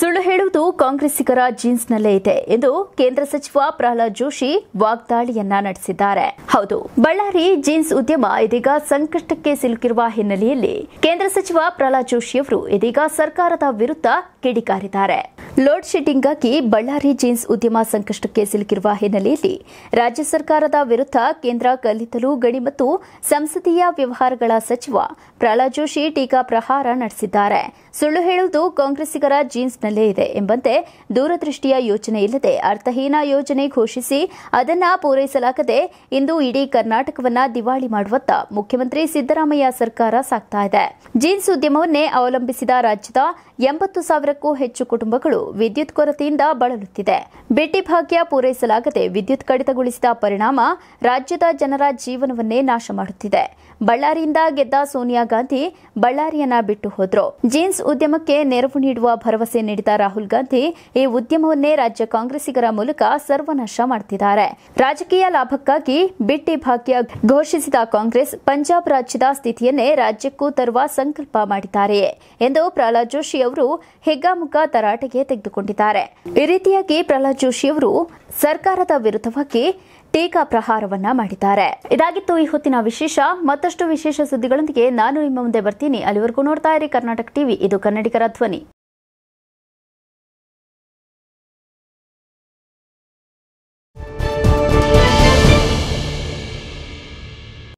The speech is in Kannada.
ಸುಳ್ಳು ಹೇಳುವುದು ಕಾಂಗ್ರೆಸ್ಸಿಗರ ಜೀನ್ಸ್ನಲ್ಲೇ ಇದೆ ಎಂದು ಕೇಂದ್ರ ಸಚಿವ ಪ್ರಹ್ಲಾದ್ ಜೋಶಿ ವಾಗ್ದಾಳಿಯನ್ನ ನಡೆಸಿದ್ದಾರೆ ಹೌದು ಬಳ್ಳಾರಿ ಜೀನ್ಸ್ ಉದ್ಯಮ ಇದೀಗ ಸಂಕಷ್ಟಕ್ಕೆ ಸಿಲುಕಿರುವ ಹಿನ್ನೆಲೆಯಲ್ಲಿ ಕೇಂದ್ರ ಸಚಿವ ಪ್ರಹ್ಲಾದ್ ಜೋಶಿಯವರು ಇದೀಗ ಸರ್ಕಾರದ ವಿರುದ್ಧ ಕಿಡಿಕಾರಿದ್ದಾರೆ ಲೋಡ್ ಶೆಡ್ಡಿಂಗ್ಗಾಗಿ ಬಳ್ಳಾರಿ ಜೀನ್ಸ್ ಉದ್ಯಮ ಸಂಕಷ್ಟಕ್ಕೆ ಸಿಲುಕಿರುವ ಹಿನ್ನೆಲೆಯಲ್ಲಿ ರಾಜ್ಯ ಸರ್ಕಾರದ ವಿರುದ್ಧ ಕೇಂದ್ರ ಕಲ್ಲಿದ್ದಲು ಗಣಿ ಮತ್ತು ಸಂಸದೀಯ ವ್ಯವಹಾರಗಳ ಸಚಿವ ಪ್ರಹ್ಲಾದ್ ಜೋಶಿ ಟೀಕಾ ಪ್ರಹಾರ ನಡೆಸಿದ್ದಾರೆ ಸುಳ್ಳು ಹೇಳುವುದು ಕಾಂಗ್ರೆಸ್ಸಿಗರ ಜೀನ್ಸ್ನಲ್ಲೇ ಇದೆ ಎಂಬಂತೆ ದೂರದೃಷ್ಟಿಯ ಯೋಜನೆ ಇಲ್ಲದೆ ಅರ್ಥಹೀನ ಯೋಜನೆ ಘೋಷಿಸಿ ಅದನ್ನ ಪೂರೈಸಲಾಗದೆ ಇಂದು ಇಡೀ ಕರ್ನಾಟಕವನ್ನ ದಿವಾಳಿ ಮಾಡುವತ್ತ ಮುಖ್ಯಮಂತ್ರಿ ಸಿದ್ದರಾಮಯ್ಯ ಸರ್ಕಾರ ಸಾಕ್ತಾ ಇದೆ ಜೀನ್ಸ್ ಉದ್ಯಮವನ್ನೇ ಅವಲಂಬಿಸಿದ ರಾಜ್ಯದ ಎಂಬತ್ತು ಸಾವಿರಕ್ಕೂ ಹೆಚ್ಚು ಕುಟುಂಬಗಳು ವಿದ್ಯುತ್ ಕೊರತೆಯಿಂದ ಬಳಲುತ್ತಿದೆ ಬಿಟ್ಟಿ ಭಾಗ್ಯ ಪೂರೈಸಲಾಗದೆ ವಿದ್ಯುತ್ ಕಡಿತಗೊಳಿಸಿದ ಪರಿಣಾಮ ರಾಜ್ಯದ ಜನರ ಜೀವನವನ್ನೇ ನಾಶ ಮಾಡುತ್ತಿದೆ ಬಳ್ಳಾರಿಯಿಂದ ಗೆದ್ದ ಸೋನಿಯಾ ಗಾಂಧಿ ಬಳ್ಳಾರಿಯನ್ನ ಬಿಟ್ಟು ಹೋದ್ರು ಜೀನ್ಸ್ ಉದ್ಯಮಕ್ಕೆ ನೆರವು ನೀಡುವ ಭರವಸೆ ನೀಡಿದ ರಾಹುಲ್ ಗಾಂಧಿ ಈ ಉದ್ಯಮವನ್ನೇ ರಾಜ್ಯ ಕಾಂಗ್ರೆಸ್ಸಿಗರ ಮೂಲಕ ಸರ್ವನಾಶ ಮಾಡುತ್ತಿದ್ದಾರೆ ರಾಜಕೀಯ ಲಾಭಕ್ಕಾಗಿ ಬಿಟ್ಟಿ ಭಾಗ್ಯ ಘೋಷಿಸಿದ ಕಾಂಗ್ರೆಸ್ ಪಂಜಾಬ್ ರಾಜ್ಯದ ಸ್ಥಿತಿಯನ್ನೇ ರಾಜ್ಯಕ್ಕೂ ತರುವ ಸಂಕಲ್ಪ ಮಾಡಿದ್ದಾರೆಯೇ ಎಂದು ಪ್ರಹ್ಲಾದ್ ಜೋಶಿ ಅವರು ಹೆಗ್ಗಾಮುಗ್ಗ ತರಾಟೆಗೆ ತೆಗೆದುಕೊಂಡಿದ್ದಾರೆ ಈ ರೀತಿಯಾಗಿ ಪ್ರಹ್ಲಾದ್ ಜೋಶಿ ಅವರು ಸರ್ಕಾರದ ವಿರುದ್ಧವಾಗಿ ಟೀಕಾ ಪ್ರಹಾರವನ್ನ ಮಾಡಿದ್ದಾರೆ ಇದಾಗಿತ್ತು ಈ ಹೊತ್ತಿನ ವಿಶೇಷ ಮತ್ತಷ್ಟು ವಿಶೇಷ ಸುದ್ದಿಗಳೊಂದಿಗೆ ನಾನು ನಿಮ್ಮ ಮುಂದೆ ಬರ್ತೀನಿ ಅಲ್ಲಿವರೆಗೂ ನೋಡ್ತಾ ಇರಿ ಕರ್ನಾಟಕ ಟಿವಿ ಇದು ಕನ್ನಡಿಗರ ಧ್ವನಿ